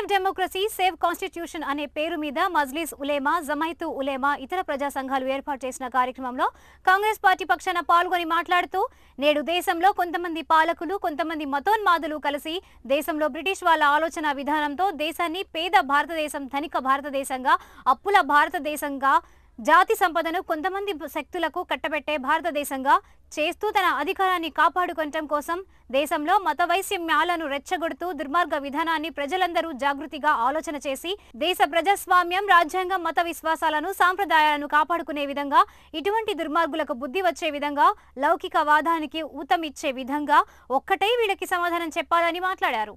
save democracy save constitution అనే పేరు మీద మజ్లీస్ ఉలేమా జమైతు ఉలేమా ఇతర ప్రజా సంఘాలు ఏర్పాటు చేసిన కార్యక్రమంలో కాంగ్రెస్ పార్టీ పక్షాన పాల్గొని మాట్లాడుతూ నేడు దేశంలో కొంతమంది పాలకులు కొంతమంది మతోన్మాదులు కలిసి దేశంలో బ్రిటిష్ వాళ్ళ ఆలోచన విధానంతో దేశాన్ని పేద భారతదేశం ధనిక భారతదేశంగా అప్పుల భారతదేశంగా జాతి సంపదను కొంతమంది శక్తులకు కట్టబెట్టే భారతదేశంగా చేస్తూ తన అధికారాన్ని కాపాడుకోవటం కోసం దేశంలో మత రెచ్చగొడుతూ దుర్మార్గ విధానాన్ని ప్రజలందరూ జాగృతిగా ఆలోచన చేసి దేశ ప్రజాస్వామ్యం రాజ్యాంగం మత విశ్వాసాలను సాంప్రదాయాలను కాపాడుకునే విధంగా ఇటువంటి దుర్మార్గులకు బుద్ధి వచ్చే విధంగా లౌకిక వాదానికి ఊతమిచ్చే విధంగా ఒక్కటే వీళ్ళకి సమాధానం చెప్పాలని మాట్లాడారు